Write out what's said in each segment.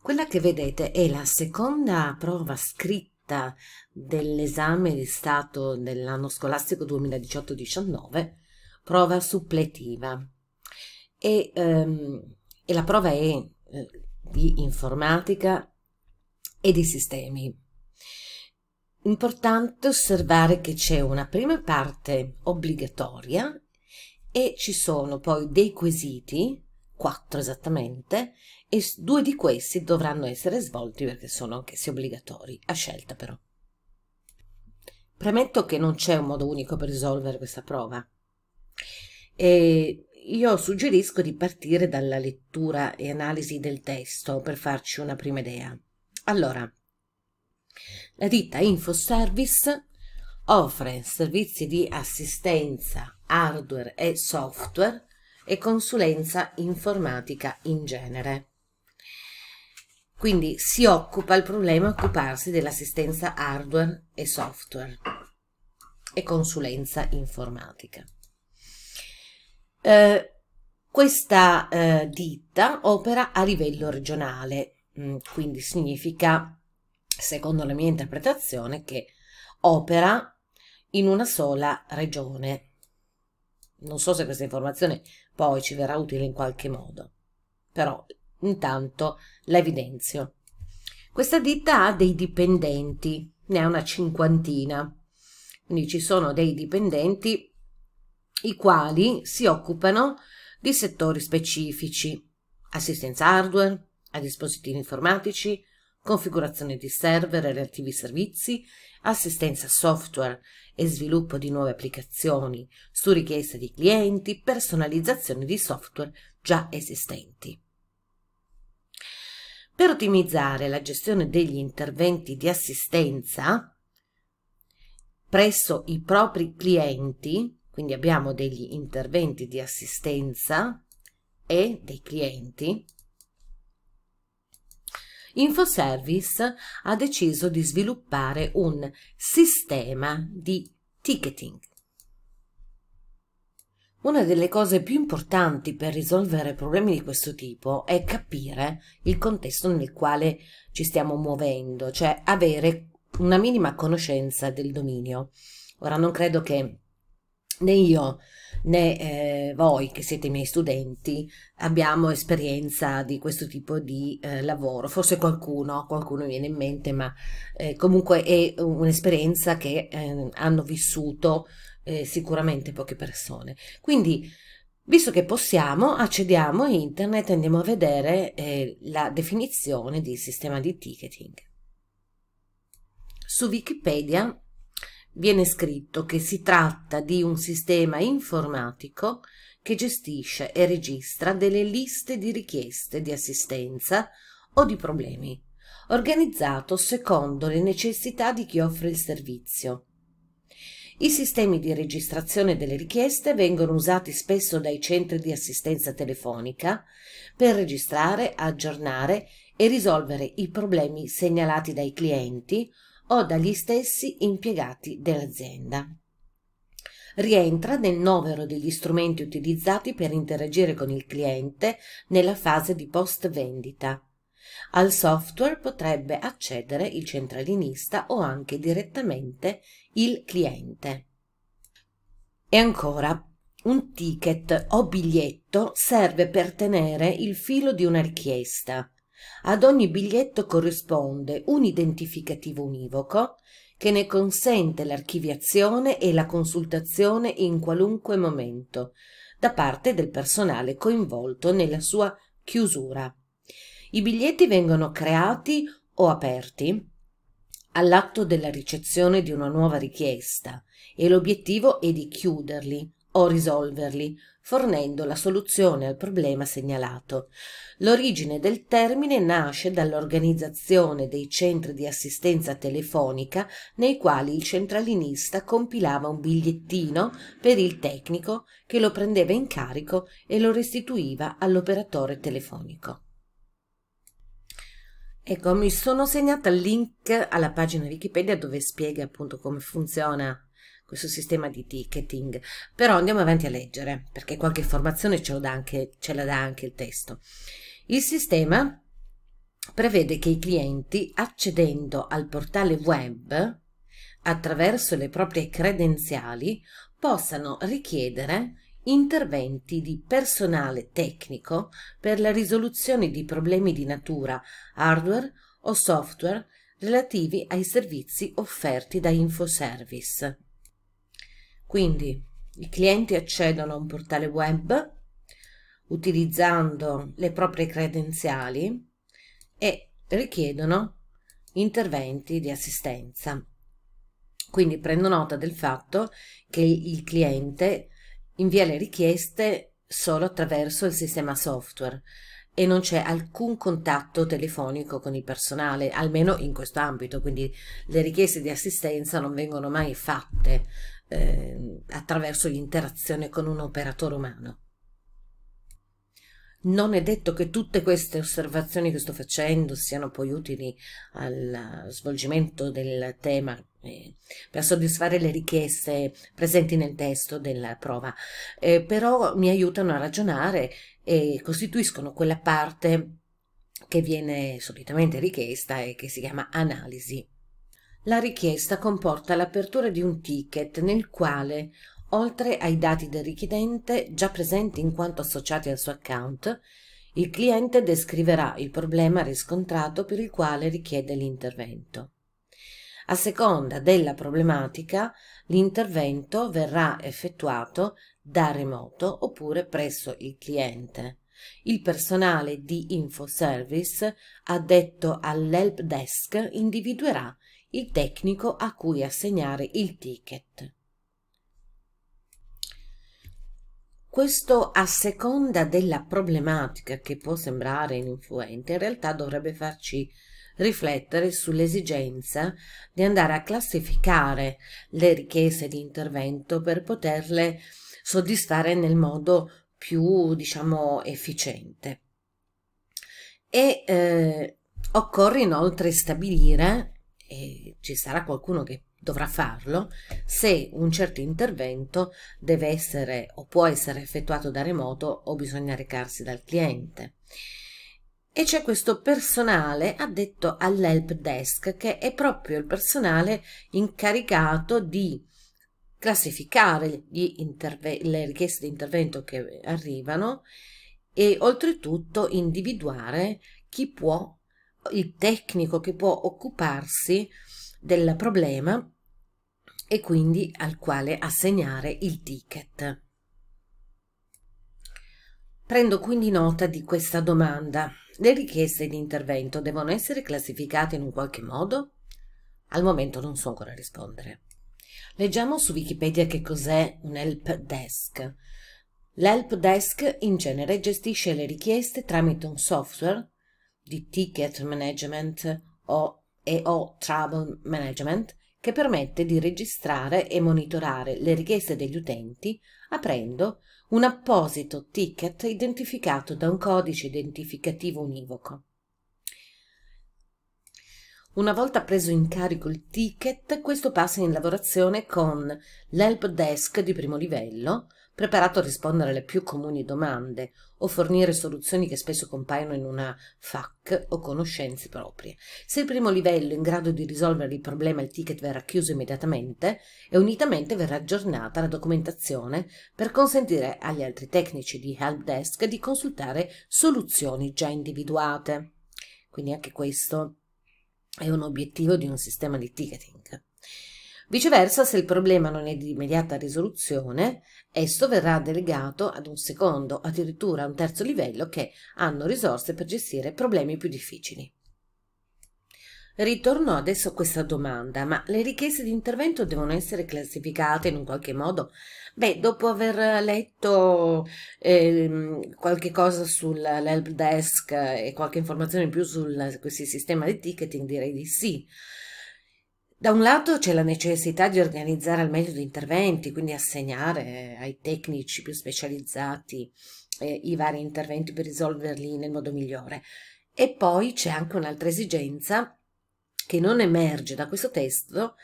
Quella che vedete è la seconda prova scritta dell'esame di Stato dell'anno scolastico 2018-19, prova suppletiva. E, ehm, e la prova è eh, di informatica e di sistemi. Importante osservare che c'è una prima parte obbligatoria e ci sono poi dei quesiti quattro esattamente, e due di questi dovranno essere svolti perché sono anch'essi obbligatori, a scelta però. Premetto che non c'è un modo unico per risolvere questa prova. E io suggerisco di partire dalla lettura e analisi del testo per farci una prima idea. Allora, la ditta InfoService offre servizi di assistenza hardware e software e consulenza informatica in genere. Quindi si occupa, il problema occuparsi dell'assistenza hardware e software e consulenza informatica. Eh, questa eh, ditta opera a livello regionale, mm, quindi significa, secondo la mia interpretazione, che opera in una sola regione, non so se questa informazione poi ci verrà utile in qualche modo, però intanto l'evidenzio. Questa ditta ha dei dipendenti, ne ha una cinquantina, quindi ci sono dei dipendenti i quali si occupano di settori specifici, assistenza hardware, a dispositivi informatici, configurazione di server e relativi servizi, assistenza software e sviluppo di nuove applicazioni su richiesta di clienti, personalizzazione di software già esistenti. Per ottimizzare la gestione degli interventi di assistenza presso i propri clienti, quindi abbiamo degli interventi di assistenza e dei clienti, Infoservice ha deciso di sviluppare un sistema di ticketing. Una delle cose più importanti per risolvere problemi di questo tipo è capire il contesto nel quale ci stiamo muovendo, cioè avere una minima conoscenza del dominio. Ora non credo che né io né eh, voi che siete i miei studenti abbiamo esperienza di questo tipo di eh, lavoro. Forse qualcuno, qualcuno viene in mente, ma eh, comunque è un'esperienza che eh, hanno vissuto eh, sicuramente poche persone. Quindi, visto che possiamo, accediamo a internet e andiamo a vedere eh, la definizione di sistema di ticketing. Su Wikipedia viene scritto che si tratta di un sistema informatico che gestisce e registra delle liste di richieste di assistenza o di problemi, organizzato secondo le necessità di chi offre il servizio. I sistemi di registrazione delle richieste vengono usati spesso dai centri di assistenza telefonica per registrare, aggiornare e risolvere i problemi segnalati dai clienti o dagli stessi impiegati dell'azienda. Rientra nel novero degli strumenti utilizzati per interagire con il cliente nella fase di post vendita. Al software potrebbe accedere il centralinista o anche direttamente il cliente. E ancora, un ticket o biglietto serve per tenere il filo di una richiesta, ad ogni biglietto corrisponde un identificativo univoco che ne consente l'archiviazione e la consultazione in qualunque momento da parte del personale coinvolto nella sua chiusura. I biglietti vengono creati o aperti all'atto della ricezione di una nuova richiesta e l'obiettivo è di chiuderli o risolverli, fornendo la soluzione al problema segnalato. L'origine del termine nasce dall'organizzazione dei centri di assistenza telefonica nei quali il centralinista compilava un bigliettino per il tecnico che lo prendeva in carico e lo restituiva all'operatore telefonico. Ecco, mi sono segnata il link alla pagina Wikipedia dove spiega appunto come funziona questo sistema di ticketing. Però andiamo avanti a leggere, perché qualche informazione ce, anche, ce la dà anche il testo. Il sistema prevede che i clienti, accedendo al portale web, attraverso le proprie credenziali, possano richiedere interventi di personale tecnico per la risoluzione di problemi di natura hardware o software relativi ai servizi offerti da InfoService quindi i clienti accedono a un portale web utilizzando le proprie credenziali e richiedono interventi di assistenza. Quindi prendo nota del fatto che il cliente invia le richieste solo attraverso il sistema software e non c'è alcun contatto telefonico con il personale, almeno in questo ambito, quindi le richieste di assistenza non vengono mai fatte eh, attraverso l'interazione con un operatore umano. Non è detto che tutte queste osservazioni che sto facendo siano poi utili al svolgimento del tema eh, per soddisfare le richieste presenti nel testo della prova, eh, però mi aiutano a ragionare e costituiscono quella parte che viene solitamente richiesta e che si chiama analisi. La richiesta comporta l'apertura di un ticket nel quale, oltre ai dati del richiedente già presenti in quanto associati al suo account, il cliente descriverà il problema riscontrato per il quale richiede l'intervento. A seconda della problematica, l'intervento verrà effettuato da remoto oppure presso il cliente. Il personale di InfoService addetto all'help desk individuerà il tecnico a cui assegnare il ticket. Questo a seconda della problematica che può sembrare ininfluente, in realtà dovrebbe farci riflettere sull'esigenza di andare a classificare le richieste di intervento per poterle soddisfare nel modo più, diciamo, efficiente. E eh, occorre inoltre stabilire e ci sarà qualcuno che dovrà farlo se un certo intervento deve essere o può essere effettuato da remoto o bisogna recarsi dal cliente. E c'è questo personale addetto all'help desk che è proprio il personale incaricato di classificare le richieste di intervento che arrivano e oltretutto individuare chi può il tecnico che può occuparsi del problema e quindi al quale assegnare il ticket. Prendo quindi nota di questa domanda. Le richieste di intervento devono essere classificate in un qualche modo? Al momento non so ancora rispondere. Leggiamo su Wikipedia che cos'è un help desk. L'help desk in genere gestisce le richieste tramite un software di ticket management o, e o travel management che permette di registrare e monitorare le richieste degli utenti aprendo un apposito ticket identificato da un codice identificativo univoco. Una volta preso in carico il ticket, questo passa in lavorazione con l'help desk di primo livello, preparato a rispondere alle più comuni domande o fornire soluzioni che spesso compaiono in una FAC o conoscenze proprie. Se il primo livello in grado di risolvere il problema il ticket verrà chiuso immediatamente e unitamente verrà aggiornata la documentazione per consentire agli altri tecnici di help desk di consultare soluzioni già individuate. Quindi anche questo è un obiettivo di un sistema di ticketing. Viceversa, se il problema non è di immediata risoluzione, esso verrà delegato ad un secondo, addirittura a un terzo livello che hanno risorse per gestire problemi più difficili. Ritorno adesso a questa domanda, ma le richieste di intervento devono essere classificate in un qualche modo? Beh, dopo aver letto eh, qualche cosa sull'help desk e qualche informazione in più su questo sistema di ticketing, direi di sì. Da un lato c'è la necessità di organizzare al meglio gli interventi, quindi assegnare eh, ai tecnici più specializzati eh, i vari interventi per risolverli nel modo migliore. E poi c'è anche un'altra esigenza che non emerge da questo testo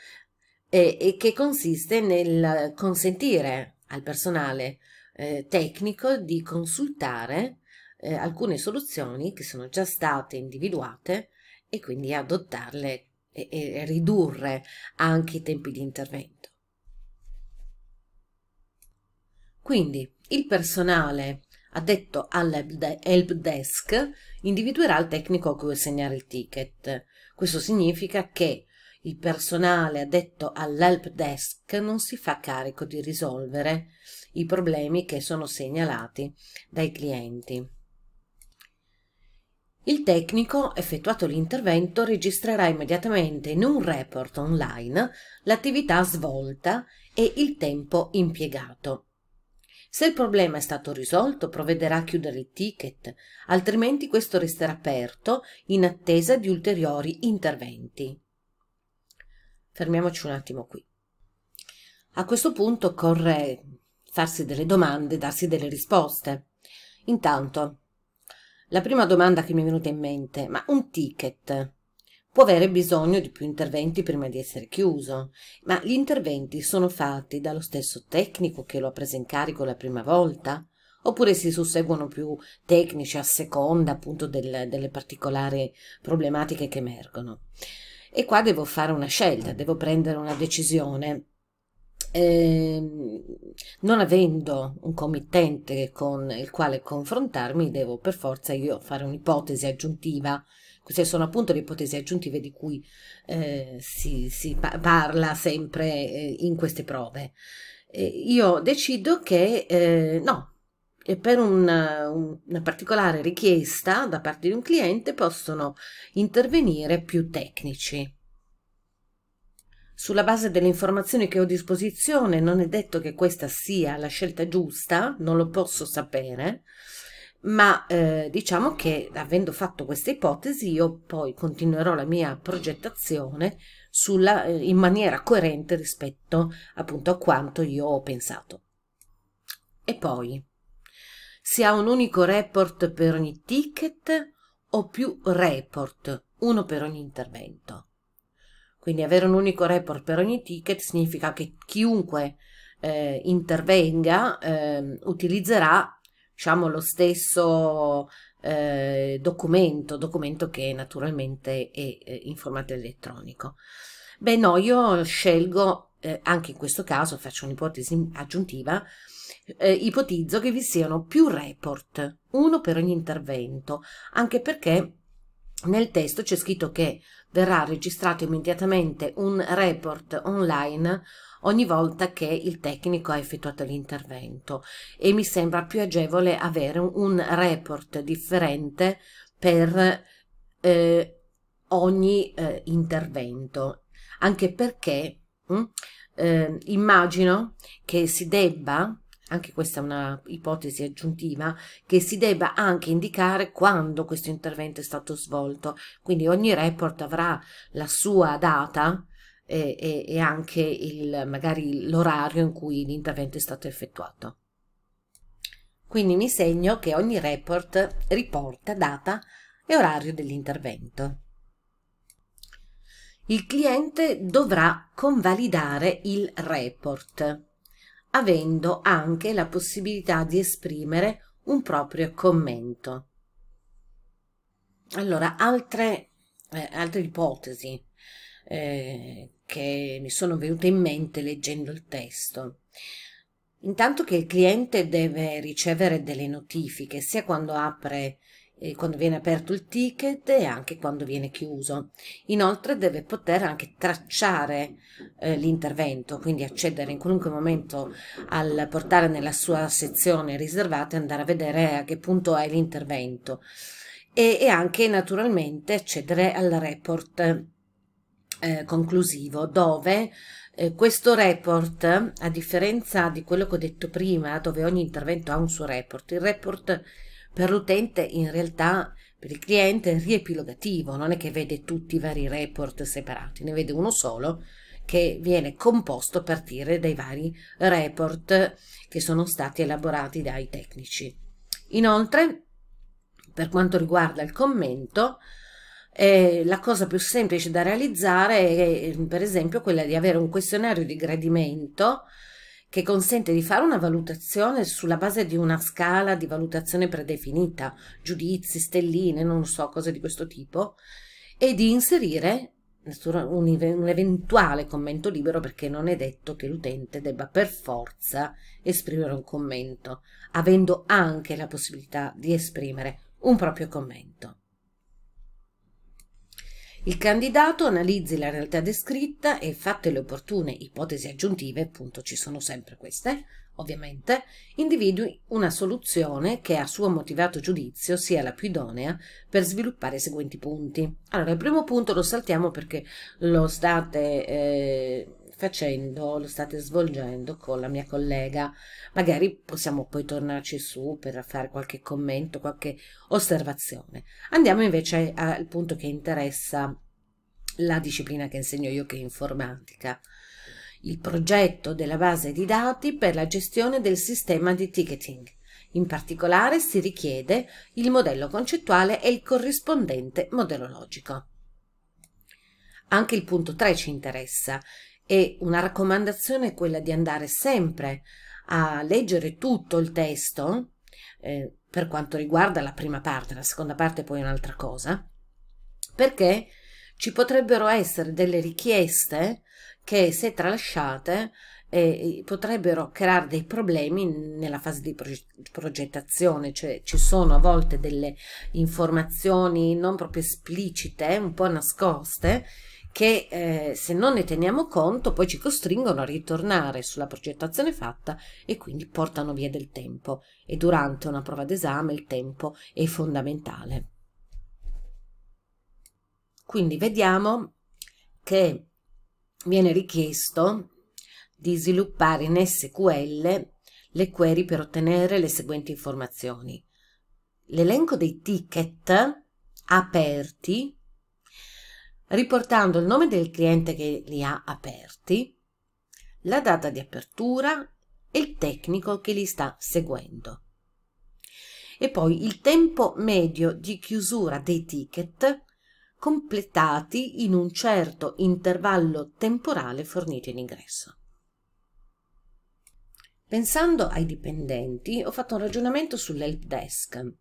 eh, e che consiste nel consentire al personale eh, tecnico di consultare eh, alcune soluzioni che sono già state individuate e quindi adottarle e, e ridurre anche i tempi di intervento. Quindi il personale addetto all'help desk individuerà il tecnico a cui assegnare il ticket. Questo significa che il personale addetto all'help desk non si fa carico di risolvere i problemi che sono segnalati dai clienti. Il tecnico, effettuato l'intervento, registrerà immediatamente in un report online l'attività svolta e il tempo impiegato. Se il problema è stato risolto, provvederà a chiudere il ticket, altrimenti questo resterà aperto in attesa di ulteriori interventi. Fermiamoci un attimo qui. A questo punto occorre farsi delle domande, darsi delle risposte. Intanto, la prima domanda che mi è venuta in mente, ma un ticket può avere bisogno di più interventi prima di essere chiuso, ma gli interventi sono fatti dallo stesso tecnico che lo ha preso in carico la prima volta? Oppure si susseguono più tecnici a seconda appunto del, delle particolari problematiche che emergono? E qua devo fare una scelta, devo prendere una decisione eh, non avendo un committente con il quale confrontarmi, devo per forza io fare un'ipotesi aggiuntiva. Queste sono appunto le ipotesi aggiuntive di cui eh, si, si, parla sempre eh, in queste prove. io decido che eh, no, e per una, una, particolare richiesta da parte di un cliente possono intervenire più tecnici. Sulla base delle informazioni che ho a disposizione, non è detto che questa sia la scelta giusta, non lo posso sapere, ma eh, diciamo che avendo fatto questa ipotesi io poi continuerò la mia progettazione sulla, eh, in maniera coerente rispetto appunto a quanto io ho pensato. E poi, si ha un unico report per ogni ticket o più report, uno per ogni intervento? Quindi avere un unico report per ogni ticket significa che chiunque eh, intervenga eh, utilizzerà diciamo, lo stesso eh, documento, documento che naturalmente è eh, in formato elettronico. Beh no, io scelgo, eh, anche in questo caso faccio un'ipotesi aggiuntiva, eh, ipotizzo che vi siano più report, uno per ogni intervento, anche perché nel testo c'è scritto che verrà registrato immediatamente un report online ogni volta che il tecnico ha effettuato l'intervento e mi sembra più agevole avere un report differente per eh, ogni eh, intervento, anche perché mh, mm, eh, immagino che si debba anche questa è una ipotesi aggiuntiva, che si debba anche indicare quando questo intervento è stato svolto. Quindi ogni report avrà la sua data e, eh, e, e anche il, magari l'orario in cui l'intervento è stato effettuato. Quindi mi segno che ogni report riporta data e orario dell'intervento. Il cliente dovrà convalidare il report avendo anche la possibilità di esprimere un proprio commento. Allora, altre, eh, altre ipotesi eh, che mi sono venute in mente leggendo il testo. Intanto che il cliente deve ricevere delle notifiche, sia quando apre eh, quando viene aperto il ticket e anche quando viene chiuso. Inoltre deve poter anche tracciare eh, l'intervento, quindi accedere in qualunque momento al portale nella sua sezione riservata e andare a vedere a che punto è l'intervento e, e anche naturalmente accedere al report eh, conclusivo dove eh, questo report, a differenza di quello che ho detto prima, dove ogni intervento ha un suo report, il report per l'utente in realtà per il cliente è riepilogativo, non è che vede tutti i vari report separati, ne vede uno solo che viene composto a partire dai vari report che sono stati elaborati dai tecnici. Inoltre, per quanto riguarda il commento, eh, la cosa più semplice da realizzare è ehm, per esempio quella di avere un questionario di gradimento che consente di fare una valutazione sulla base di una scala di valutazione predefinita, giudizi, stelline, non so, cose di questo tipo, e di inserire un, eventuale commento libero perché non è detto che l'utente debba per forza esprimere un commento, avendo anche la possibilità di esprimere un proprio commento. Il candidato analizzi la realtà descritta e fatte le opportune ipotesi aggiuntive, appunto ci sono sempre queste, ovviamente, individui una soluzione che a suo motivato giudizio sia la più idonea per sviluppare i seguenti punti. Allora, il primo punto lo saltiamo perché lo state... Eh, facendo, lo state svolgendo con la mia collega. Magari possiamo poi tornarci su per fare qualche commento, qualche osservazione. Andiamo invece al punto che interessa la disciplina che insegno io, che è informatica. Il progetto della base di dati per la gestione del sistema di ticketing. In particolare si richiede il modello concettuale e il corrispondente modello logico. Anche il punto 3 ci interessa, e una raccomandazione è quella di andare sempre a leggere tutto il testo, eh, per quanto riguarda la prima parte, la seconda parte poi è un'altra cosa, perché ci potrebbero essere delle richieste che se tralasciate eh, eh potrebbero creare dei problemi nella fase di progettazione, cioè ci sono a volte delle informazioni non proprio esplicite, un po' nascoste, che eh, se non ne teniamo conto poi ci costringono a ritornare sulla progettazione fatta e quindi portano via del tempo e durante una prova d'esame il tempo è fondamentale. Quindi vediamo che viene richiesto di sviluppare in SQL le query per ottenere le seguenti informazioni. L'elenco dei ticket aperti riportando il nome del cliente che li ha aperti, la data di apertura e il tecnico che li sta seguendo. E poi il tempo medio di chiusura dei ticket completati in un certo intervallo temporale fornito in ingresso. Pensando ai dipendenti, ho fatto un ragionamento sull'help desk.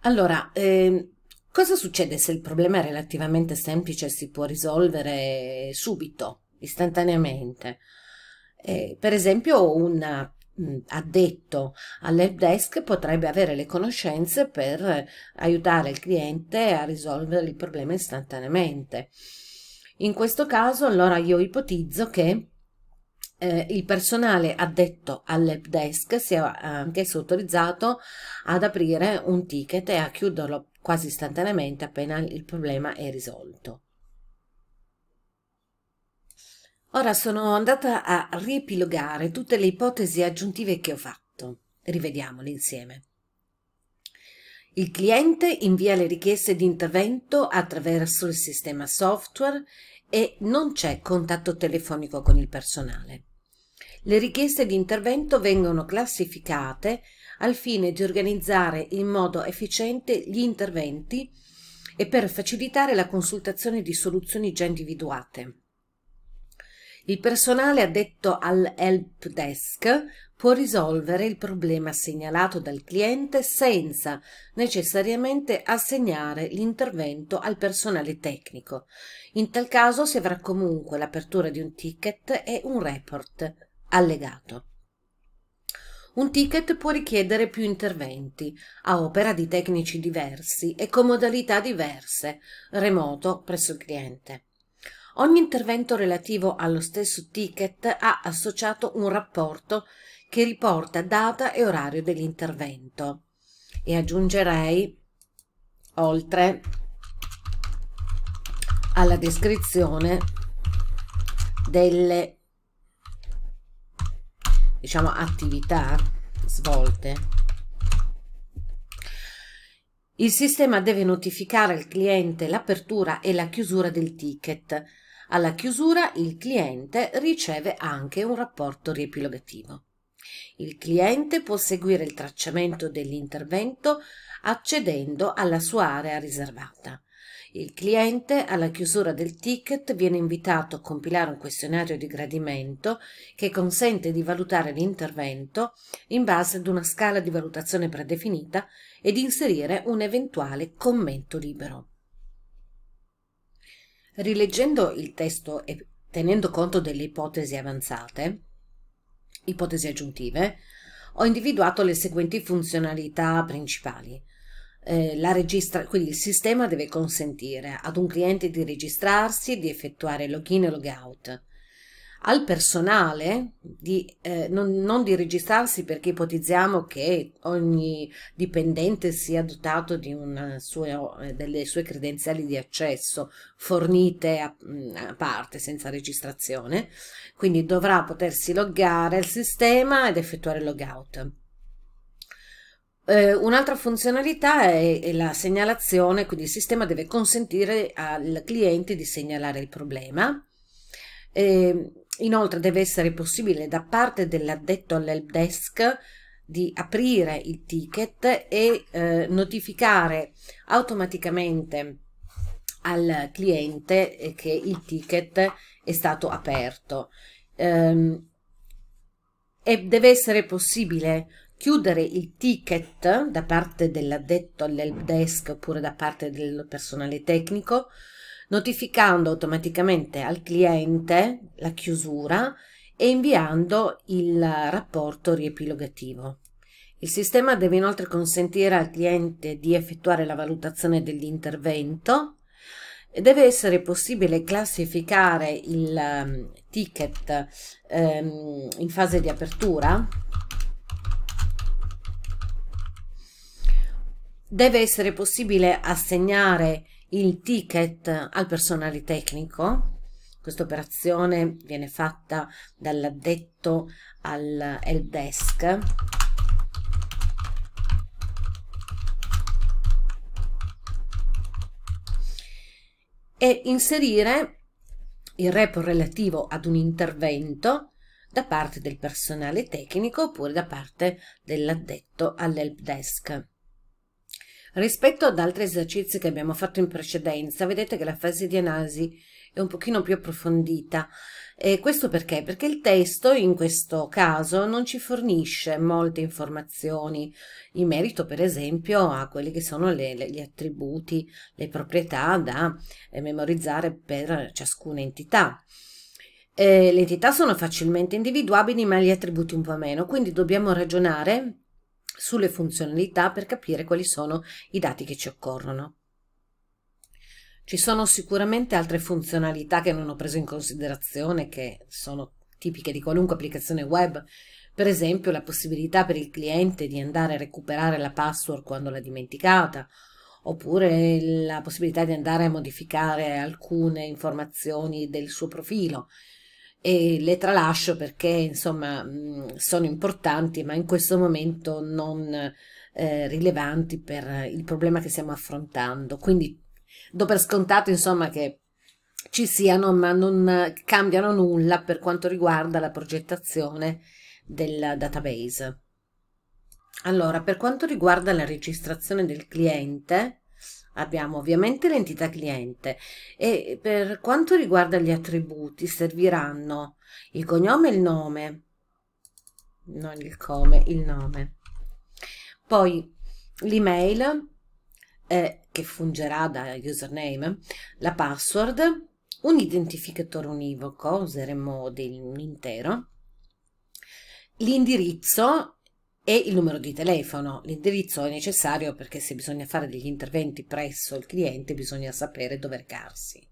Allora, eh, Cosa succede se il problema è relativamente semplice e si può risolvere subito, istantaneamente? Eh, per esempio, un mm, addetto all'help desk potrebbe avere le conoscenze per aiutare il cliente a risolvere il problema istantaneamente. In questo caso, allora io ipotizzo che eh, il personale addetto all'help desk sia anch'esso autorizzato ad aprire un ticket e a chiuderlo quasi istantaneamente appena il problema è risolto. Ora sono andata a riepilogare tutte le ipotesi aggiuntive che ho fatto. Rivediamole insieme. Il cliente invia le richieste di intervento attraverso il sistema software e non c'è contatto telefonico con il personale. Le richieste di intervento vengono classificate al fine di organizzare in modo efficiente gli interventi e per facilitare la consultazione di soluzioni già individuate. Il personale addetto al help desk può risolvere il problema segnalato dal cliente senza necessariamente assegnare l'intervento al personale tecnico. In tal caso si avrà comunque l'apertura di un ticket e un report Allegato. Un ticket può richiedere più interventi, a opera di tecnici diversi e con modalità diverse, remoto presso il cliente. Ogni intervento relativo allo stesso ticket ha associato un rapporto che riporta data e orario dell'intervento. E aggiungerei, oltre alla descrizione delle diciamo attività svolte il sistema deve notificare al cliente l'apertura e la chiusura del ticket. Alla chiusura il cliente riceve anche un rapporto riepilogativo. Il cliente può seguire il tracciamento dell'intervento accedendo alla sua area riservata. Il cliente alla chiusura del ticket viene invitato a compilare un questionario di gradimento che consente di valutare l'intervento in base ad una scala di valutazione predefinita ed inserire un eventuale commento libero. Rileggendo il testo e tenendo conto delle ipotesi avanzate, ipotesi aggiuntive, ho individuato le seguenti funzionalità principali eh, la registra- quindi il sistema deve consentire ad un cliente di registrarsi, di effettuare login e logout, al personale di, eh, non, non, di registrarsi perché ipotizziamo che ogni dipendente sia dotato di sua, eh, delle sue credenziali di accesso fornite a, mm, a, parte senza registrazione, quindi dovrà potersi loggare al sistema ed effettuare logout. Eh, un'altra funzionalità è, è, la segnalazione, quindi il sistema deve consentire al cliente di segnalare il problema. Eh, inoltre deve essere possibile da parte dell'addetto all'help desk di aprire il ticket e eh, notificare automaticamente al cliente eh, che il ticket è stato aperto. Ehm, e deve essere possibile chiudere il ticket da parte dell'addetto all'help desk oppure da parte del personale tecnico, notificando automaticamente al cliente la chiusura e inviando il rapporto riepilogativo. Il sistema deve inoltre consentire al cliente di effettuare la valutazione dell'intervento e deve essere possibile classificare il ehm, ticket ehm, in fase di apertura deve essere possibile assegnare il ticket al personale tecnico. Questa operazione viene fatta dall'addetto al help desk. E inserire il report relativo ad un intervento da parte del personale tecnico oppure da parte dell'addetto all'help desk. Rispetto ad altri esercizi che abbiamo fatto in precedenza, vedete che la fase di analisi è un pochino più approfondita. E questo perché? Perché il testo in questo caso non ci fornisce molte informazioni in merito per esempio a quelli che sono le, le, gli attributi, le proprietà da eh, memorizzare per ciascuna entità. Eh, le entità sono facilmente individuabili ma gli attributi un po' meno, quindi dobbiamo ragionare sulle funzionalità per capire quali sono i dati che ci occorrono. Ci sono sicuramente altre funzionalità che non ho preso in considerazione, che sono tipiche di qualunque applicazione web, per esempio la possibilità per il cliente di andare a recuperare la password quando l'ha dimenticata, oppure la possibilità di andare a modificare alcune informazioni del suo profilo, e le tralascio perché insomma sono importanti ma in questo momento non eh, rilevanti per il problema che stiamo affrontando quindi do per scontato insomma che ci siano ma non cambiano nulla per quanto riguarda la progettazione del database allora per quanto riguarda la registrazione del cliente abbiamo ovviamente l'entità cliente e per quanto riguarda gli attributi serviranno il cognome e il nome, non il come, il nome. Poi l'email eh, che fungerà da username, la password, un identificatore univoco, useremo dell'intero, l'indirizzo e il numero di telefono. L'indirizzo è necessario perché se bisogna fare degli interventi presso il cliente bisogna sapere dove recarsi.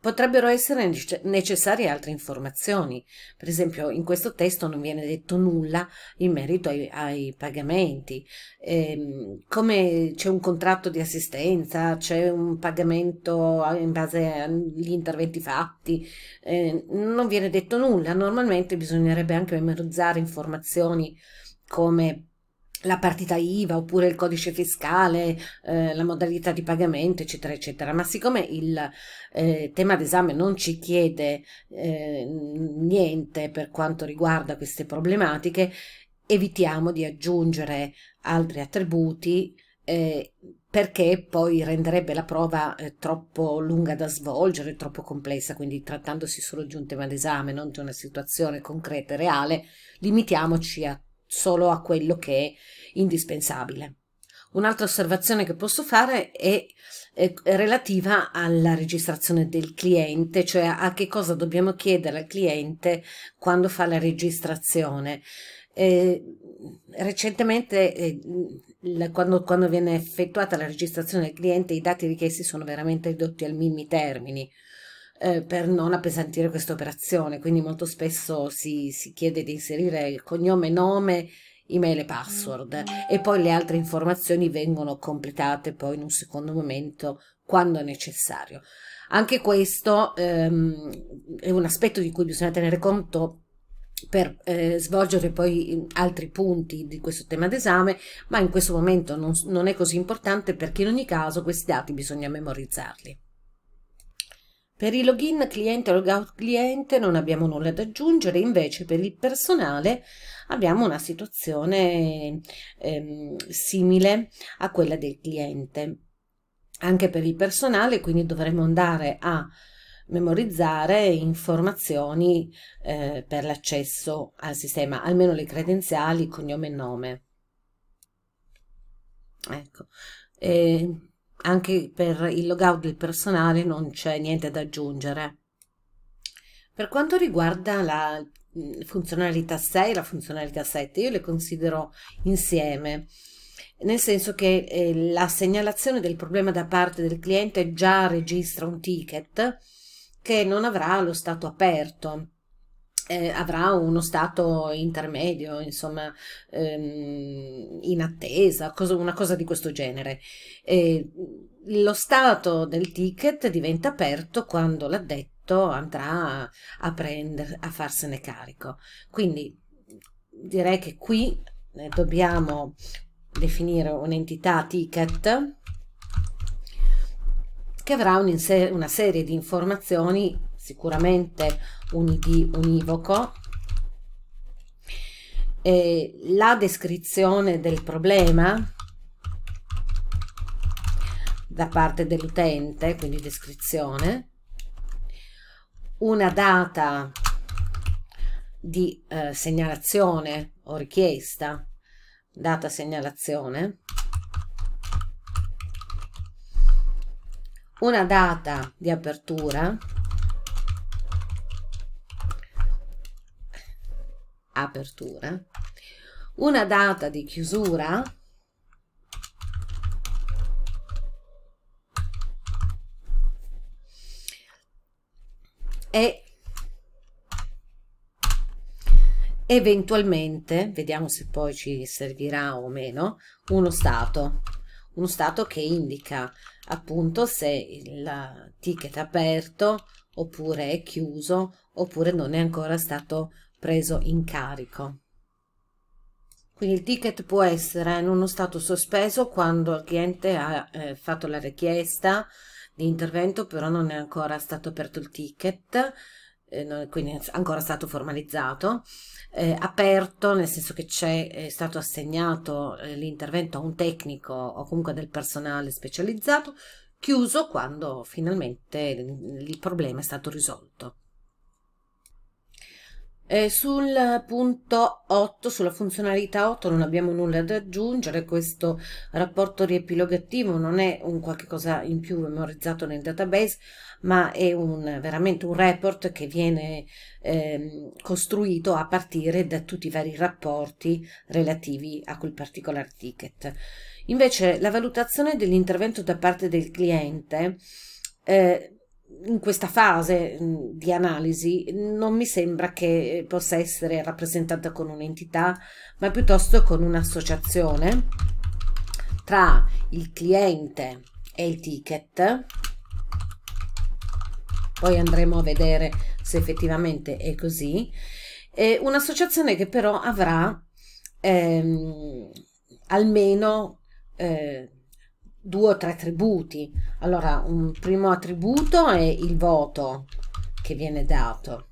Potrebbero essere necessarie altre informazioni, per esempio in questo testo non viene detto nulla in merito ai, ai pagamenti, ehm, come c'è un contratto di assistenza, c'è un pagamento in base agli interventi fatti, eh, non viene detto nulla, normalmente bisognerebbe anche memorizzare informazioni come la partita IVA oppure il codice fiscale, eh, la modalità di pagamento, eccetera, eccetera. Ma siccome il eh, tema d'esame non ci chiede eh, niente per quanto riguarda queste problematiche, evitiamo di aggiungere altri attributi eh, perché poi renderebbe la prova eh, troppo lunga da svolgere, troppo complessa, quindi trattandosi solo di un tema d'esame, non di una situazione concreta e reale, limitiamoci a solo a quello che è indispensabile. Un'altra osservazione che posso fare è, è, relativa alla registrazione del cliente, cioè a che cosa dobbiamo chiedere al cliente quando fa la registrazione. Eh, recentemente, eh, la, quando, quando, viene effettuata la registrazione del cliente, i dati richiesti sono veramente ridotti al minimi termini eh, per non appesantire questa operazione, quindi molto spesso si, si chiede di inserire il cognome, nome, email e password e poi le altre informazioni vengono completate poi in un secondo momento quando è necessario. Anche questo ehm, è un aspetto di cui bisogna tenere conto per eh, svolgere poi mm, altri punti di questo tema d'esame, ma in questo momento non, non è così importante perché in ogni caso questi dati bisogna memorizzarli. Per i login cliente o logout cliente non abbiamo nulla da aggiungere, invece per il personale abbiamo una situazione ehm, simile a quella del cliente. Anche per il personale quindi dovremo andare a memorizzare informazioni eh, per l'accesso al sistema, almeno le credenziali, cognome e nome. Ecco. E ehm, anche per il logout del personale non c'è niente da aggiungere. Per quanto riguarda la mm, funzionalità 6 e la funzionalità 7, io le considero insieme, nel senso che eh, la segnalazione del problema da parte del cliente già registra un ticket che non avrà lo stato aperto eh, avrà uno stato intermedio, insomma, ehm, in attesa, cosa, una cosa di questo genere. Eh, lo stato del ticket diventa aperto quando l'addetto andrà a, a, prender, a farsene carico. Quindi direi che qui eh, dobbiamo definire un'entità ticket che avrà un una serie di informazioni sicuramente un ID univoco. E la descrizione del problema da parte dell'utente, quindi descrizione, una data di eh, segnalazione o richiesta, data segnalazione, una data di apertura apertura, una data di chiusura e eventualmente, vediamo se poi ci servirà o meno, uno stato, uno stato che indica appunto se il ticket è aperto oppure è chiuso oppure non è ancora stato preso in carico. Quindi il ticket può essere in uno stato sospeso quando il cliente ha eh, fatto la richiesta di intervento, però non è ancora stato aperto il ticket, eh, non, quindi è ancora stato formalizzato. Eh, aperto nel senso che è stato assegnato eh, l'intervento a un tecnico o comunque del personale specializzato, chiuso quando finalmente il problema è stato risolto. Eh, sul punto 8, sulla funzionalità 8, non abbiamo nulla da aggiungere, questo rapporto riepilogativo non è un qualche cosa in più memorizzato nel database, ma è un, veramente un report che viene eh, costruito a partire da tutti i vari rapporti relativi a quel particolare ticket. Invece la valutazione dell'intervento da parte del cliente eh, in questa fase mm, di analisi non mi sembra che possa essere rappresentata con un'entità, ma piuttosto con un'associazione tra il cliente e il ticket. Poi andremo a vedere se effettivamente è così. un'associazione che però avrà ehm, almeno eh, due o tre attributi. Allora, un primo attributo è il voto che viene dato.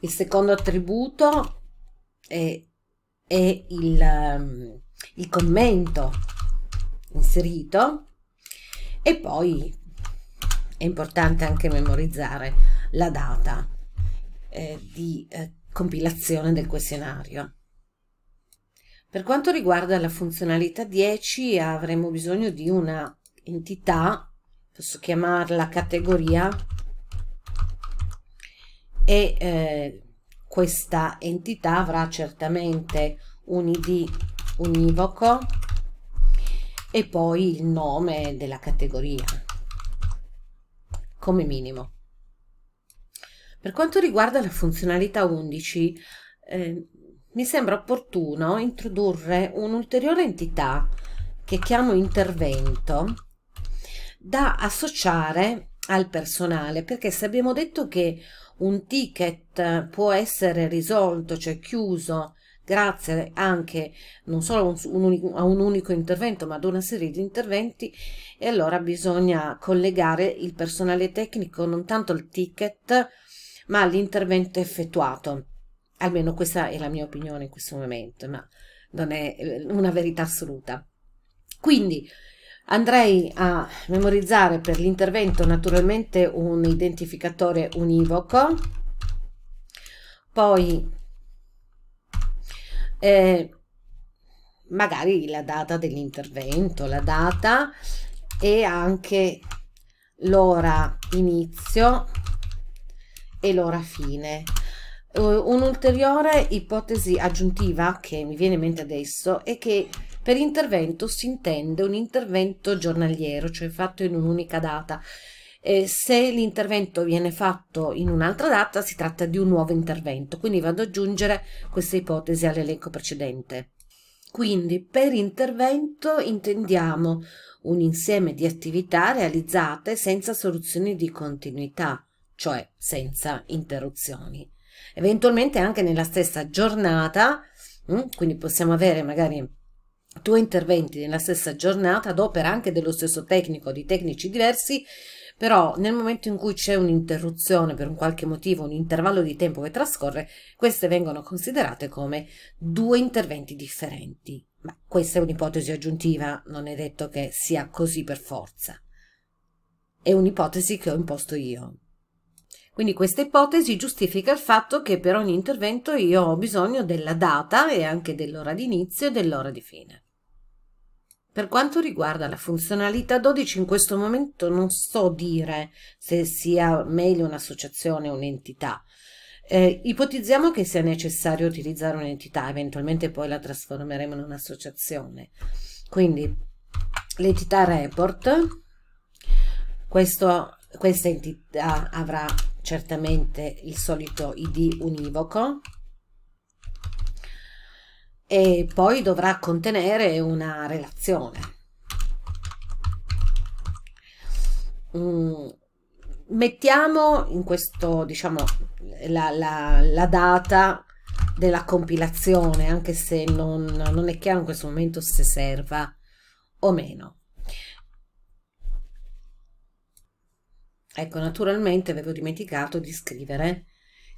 Il secondo attributo è, è il, ehm, il commento inserito e poi è importante anche memorizzare la data eh, di eh, compilazione del questionario. Per quanto riguarda la funzionalità 10 avremo bisogno di una entità, posso chiamarla categoria, e eh, questa entità avrà certamente un id univoco e poi il nome della categoria, come minimo. Per quanto riguarda la funzionalità 11, eh, mi sembra opportuno introdurre un'ulteriore entità che chiamo intervento da associare al personale perché se abbiamo detto che un ticket può essere risolto, cioè chiuso, grazie anche non solo a un unico intervento ma ad una serie di interventi e allora bisogna collegare il personale tecnico non tanto al ticket ma all'intervento effettuato Almeno questa è la mia opinione in questo momento, ma non è eh, una verità assoluta. Quindi andrei a memorizzare per l'intervento naturalmente un identificatore univoco, poi eh, magari la data dell'intervento, la data e anche l'ora inizio e l'ora fine eh, un'ulteriore ipotesi aggiuntiva che mi viene in mente adesso è che per intervento si intende un intervento giornaliero, cioè fatto in un'unica data. E se l'intervento viene fatto in un'altra data si tratta di un nuovo intervento, quindi vado ad aggiungere questa ipotesi all'elenco precedente. Quindi per intervento intendiamo un insieme di attività realizzate senza soluzioni di continuità, cioè senza interruzioni eventualmente anche nella stessa giornata, mm, quindi possiamo avere magari due interventi nella stessa giornata ad opera anche dello stesso tecnico, di tecnici diversi, però nel momento in cui c'è un'interruzione per un qualche motivo, un intervallo di tempo che trascorre, queste vengono considerate come due interventi differenti. Ma questa è un'ipotesi aggiuntiva, non è detto che sia così per forza. È un'ipotesi che ho imposto io. Quindi questa ipotesi giustifica il fatto che per ogni intervento io ho bisogno della data e anche dell'ora di inizio e dell'ora di fine. Per quanto riguarda la funzionalità 12, in questo momento non so dire se sia meglio un'associazione o un'entità. Eh, ipotizziamo che sia necessario utilizzare un'entità, eventualmente poi la trasformeremo in un'associazione. Quindi l'entità report, questo, questa entità avrà certamente il solito ID univoco e poi dovrà contenere una relazione. Mm, mettiamo in questo, diciamo, la, la, la, data della compilazione, anche se non, non è chiaro in questo momento se serva o meno. Ecco, naturalmente avevo dimenticato di scrivere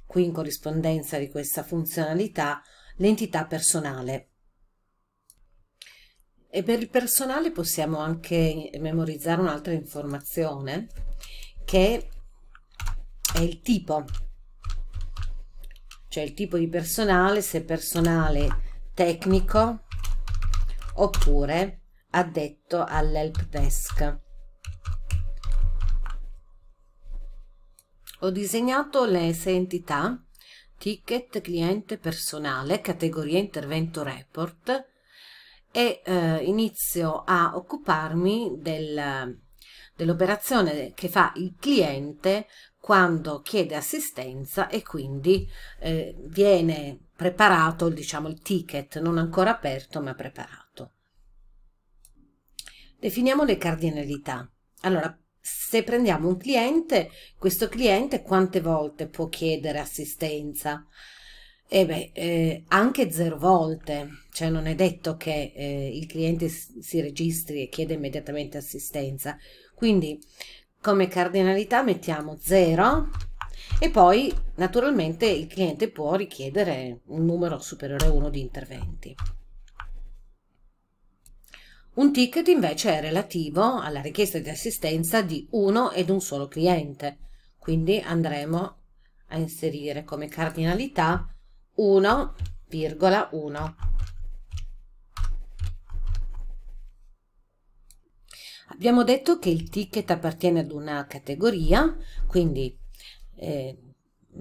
qui in corrispondenza di questa funzionalità l'entità personale. E per il personale possiamo anche memorizzare un'altra informazione che è il tipo, cioè il tipo di personale, se personale tecnico oppure addetto all'help desk. Ho disegnato le sei entità, ticket, cliente, personale, categoria intervento report e eh, inizio a occuparmi del, dell'operazione che fa il cliente quando chiede assistenza e quindi eh, viene preparato diciamo, il ticket, non ancora aperto ma preparato. Definiamo le cardinalità. Allora, se prendiamo un cliente, questo cliente quante volte può chiedere assistenza? Eh beh, eh, anche zero volte, cioè non è detto che eh, il cliente si registri e chieda immediatamente assistenza. Quindi come cardinalità mettiamo zero e poi naturalmente il cliente può richiedere un numero superiore a uno di interventi. Un ticket invece è relativo alla richiesta di assistenza di uno ed un solo cliente, quindi andremo a inserire come cardinalità 1,1. Abbiamo detto che il ticket appartiene ad una categoria, quindi eh,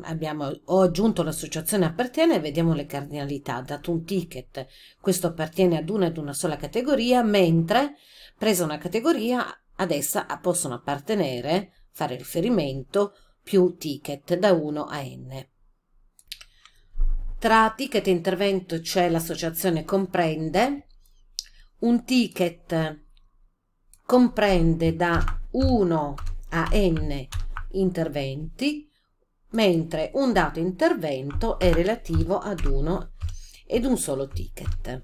abbiamo, ho aggiunto l'associazione appartiene e vediamo le cardinalità, dato un ticket, questo appartiene ad una ed una sola categoria, mentre presa una categoria ad essa possono appartenere, fare riferimento, più ticket da 1 a n. Tra ticket e intervento c'è l'associazione comprende, un ticket comprende da 1 a n interventi, mentre un dato intervento è relativo ad uno ed un solo ticket.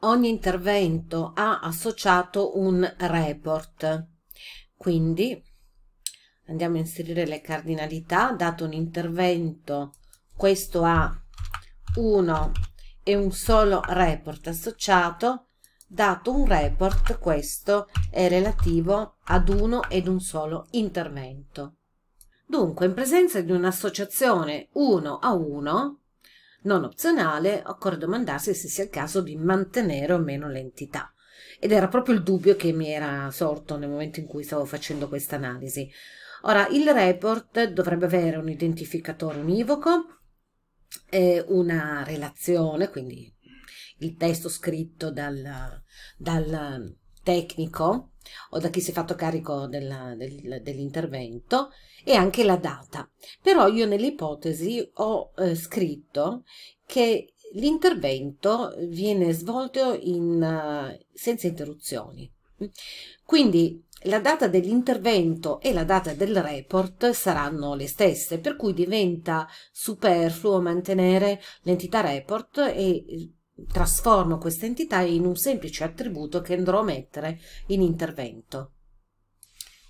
Ogni intervento ha associato un report, quindi andiamo a inserire le cardinalità, dato un intervento, questo ha uno e un solo report associato, dato un report, questo è relativo ad uno ed un solo intervento. Dunque, in presenza di un'associazione 1 a 1 non opzionale, occorre domandarsi se sia il caso di mantenere o meno l'entità. Ed era proprio il dubbio che mi era sorto nel momento in cui stavo facendo questa analisi. Ora, il report dovrebbe avere un identificatore univoco, eh, una relazione, quindi il testo scritto dal, dal tecnico o da chi si è fatto carico dell'intervento, e anche la data. Però io nell'ipotesi ho eh, scritto che l'intervento viene svolto in, eh, senza interruzioni. Quindi la data dell'intervento e la data del report saranno le stesse, per cui diventa superfluo mantenere l'entità report e eh, trasformo questa entità in un semplice attributo che andrò a mettere in intervento.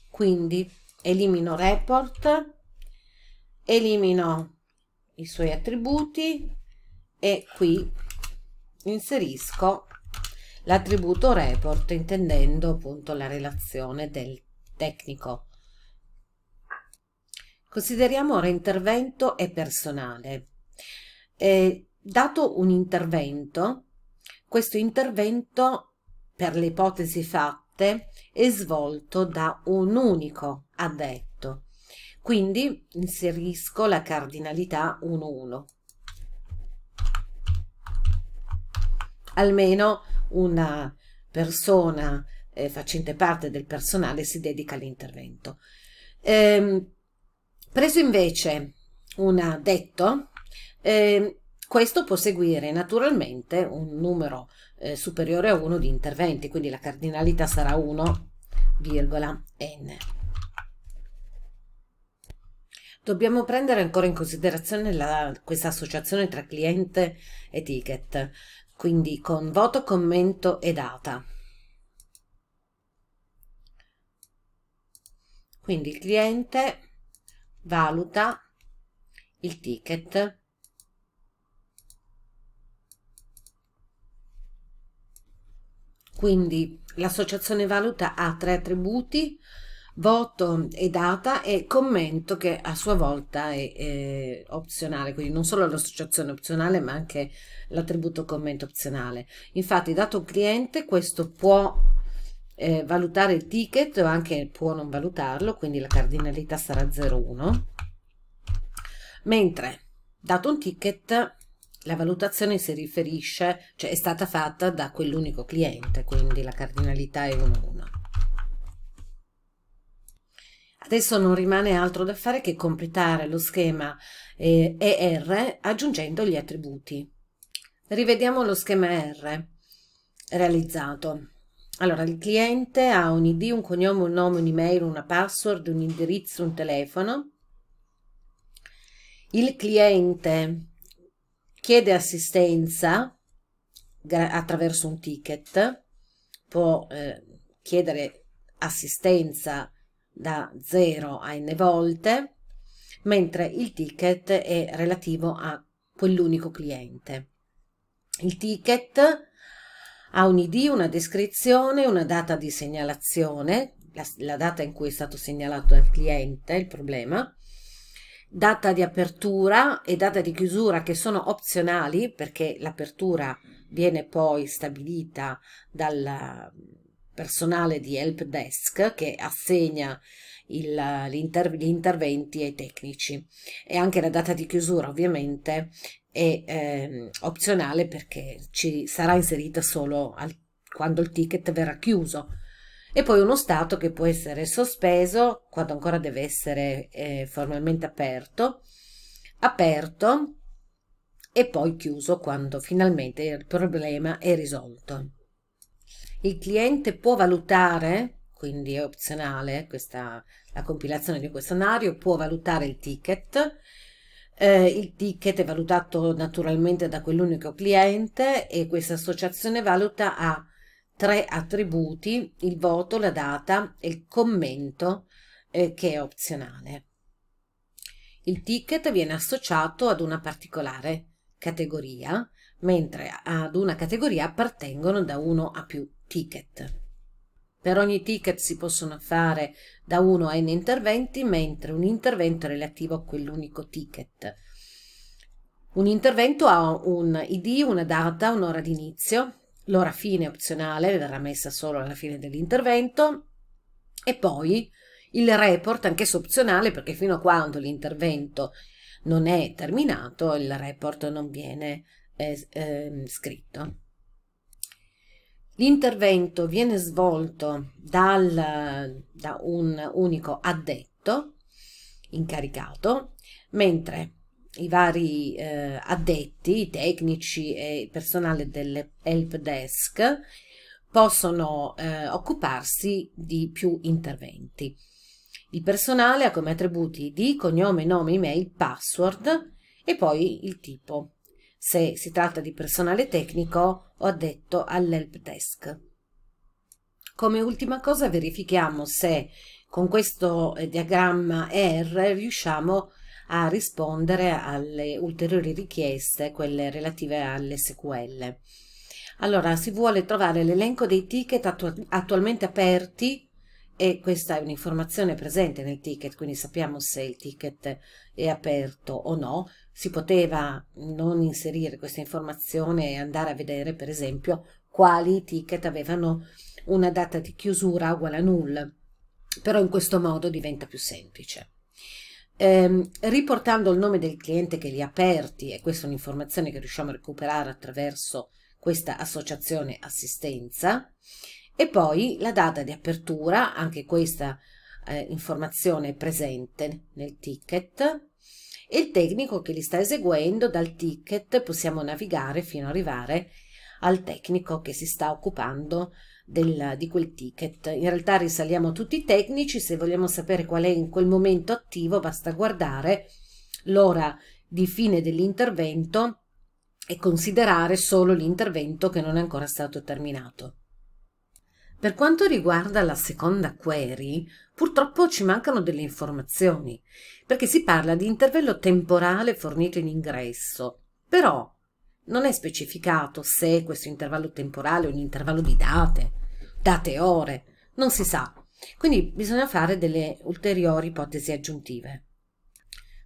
Quindi elimino report, elimino i suoi attributi e qui inserisco l'attributo report intendendo appunto la relazione del tecnico. Consideriamo ora intervento e personale. Eh, dato un intervento, questo intervento per le ipotesi fatte parte è svolto da un unico addetto. Quindi inserisco la cardinalità 1-1. Almeno una persona eh, facente parte del personale si dedica all'intervento. Eh, preso invece un addetto, eh, questo può seguire naturalmente un numero eh, superiore a 1 di interventi, quindi la cardinalità sarà 1, n. Dobbiamo prendere ancora in considerazione la, questa associazione tra cliente e ticket, quindi con voto, commento e data. Quindi il cliente valuta il ticket Quindi l'associazione valuta ha tre attributi, voto e data e commento che a sua volta è, è eh, opzionale, quindi non solo l'associazione opzionale ma anche l'attributo commento opzionale. Infatti dato cliente questo può eh, valutare il ticket o anche può non valutarlo, quindi la cardinalità sarà 0,1, mentre dato un ticket la valutazione si riferisce, cioè è stata fatta da quell'unico cliente, quindi la cardinalità è 1-1. Adesso non rimane altro da fare che completare lo schema eh, ER aggiungendo gli attributi. Rivediamo lo schema R realizzato. Allora, il cliente ha un ID, un cognome, un nome, un'email, una password, un indirizzo, un telefono. Il cliente chiede assistenza attraverso un ticket, può eh, chiedere assistenza da 0 a n volte, mentre il ticket è relativo a quell'unico cliente. Il ticket ha un ID, una descrizione, una data di segnalazione, la, la data in cui è stato segnalato dal cliente il problema, data di apertura e data di chiusura che sono opzionali perché l'apertura viene poi stabilita dal mm, personale di help desk che assegna il, inter, gli interventi ai tecnici e anche la data di chiusura ovviamente è eh, opzionale perché ci sarà inserita solo al, quando il ticket verrà chiuso e poi uno Stato che può essere sospeso quando ancora deve essere eh, formalmente aperto, aperto e poi chiuso quando finalmente il problema è risolto. Il cliente può valutare, quindi è opzionale questa, la compilazione di questo questionario, può valutare il ticket, eh, il ticket è valutato naturalmente da quell'unico cliente e questa associazione valuta a tre attributi, il voto, la data e il commento eh, che è opzionale. Il ticket viene associato ad una particolare categoria, mentre ad una categoria appartengono da uno a più ticket. Per ogni ticket si possono fare da 1 a n interventi, mentre un intervento è relativo a quell'unico ticket. Un intervento ha un ID, una data, un'ora d'inizio, L'ora fine opzionale verrà messa solo alla fine dell'intervento e poi il report, anch'esso opzionale, perché fino a quando l'intervento non è terminato, il report non viene eh, eh, scritto. L'intervento viene svolto dal, da un unico addetto incaricato, mentre i vari eh, addetti, i tecnici e il personale dell'help desk possono eh, occuparsi di più interventi. Il personale ha come attributi di cognome, nome, email, password e poi il tipo, se si tratta di personale tecnico o addetto all'help desk. Come ultima cosa verifichiamo se con questo eh, diagramma R riusciamo a a rispondere alle ulteriori richieste, quelle relative alle SQL. Allora, si vuole trovare l'elenco dei ticket attu attualmente aperti e questa è un'informazione presente nel ticket, quindi sappiamo se il ticket è aperto o no. Si poteva non inserire questa informazione e andare a vedere, per esempio, quali ticket avevano una data di chiusura uguale a null, però in questo modo diventa più semplice. Ehm, riportando il nome del cliente che li ha aperti, e questa è un'informazione che riusciamo a recuperare attraverso questa associazione assistenza, e poi la data di apertura, anche questa eh, informazione è presente nel ticket, e il tecnico che li sta eseguendo dal ticket possiamo navigare fino ad arrivare al tecnico che si sta occupando del, di quel ticket. In realtà risaliamo tutti i tecnici, se vogliamo sapere qual è in quel momento attivo basta guardare l'ora di fine dell'intervento e considerare solo l'intervento che non è ancora stato terminato. Per quanto riguarda la seconda query, purtroppo ci mancano delle informazioni, perché si parla di intervallo temporale fornito in ingresso. Però non è specificato se questo intervallo temporale è un intervallo di date, date ore, non si sa. Quindi bisogna fare delle ulteriori ipotesi aggiuntive.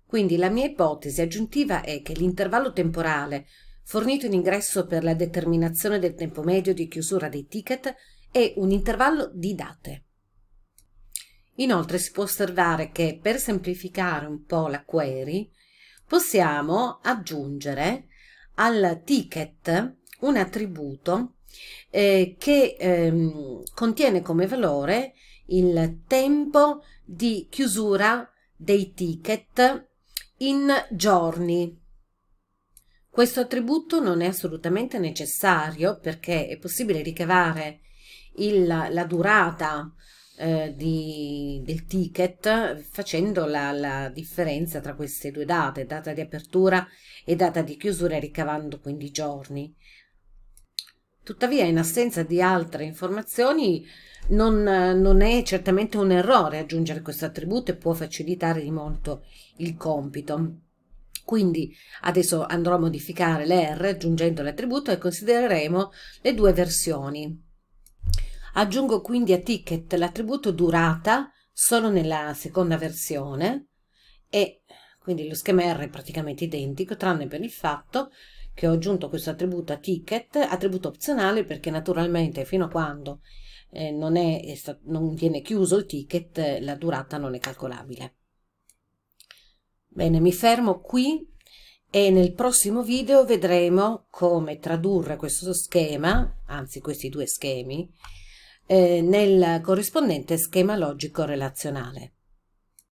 Quindi la mia ipotesi aggiuntiva è che l'intervallo temporale fornito in ingresso per la determinazione del tempo medio di chiusura dei ticket è un intervallo di date. Inoltre si può osservare che per semplificare un po' la query possiamo aggiungere al ticket un attributo eh, che ehm, contiene come valore il tempo di chiusura dei ticket in giorni. Questo attributo non è assolutamente necessario perché è possibile ricavare il, la durata eh, di, del ticket facendo la, la, differenza tra queste due date, data di apertura e data di chiusura ricavando quindi giorni. Tuttavia in assenza di altre informazioni non, non è certamente un errore aggiungere questo attributo e può facilitare di molto il compito. Quindi adesso andrò a modificare le R aggiungendo l'attributo e considereremo le due versioni. Aggiungo quindi a ticket l'attributo durata solo nella seconda versione e quindi lo schema R è praticamente identico tranne per il fatto che ho aggiunto questo attributo a ticket, attributo opzionale perché naturalmente fino a quando eh, non, è, è non viene chiuso il ticket la durata non è calcolabile. Bene, mi fermo qui e nel prossimo video vedremo come tradurre questo schema, anzi questi due schemi, eh, nel corrispondente schema logico relazionale.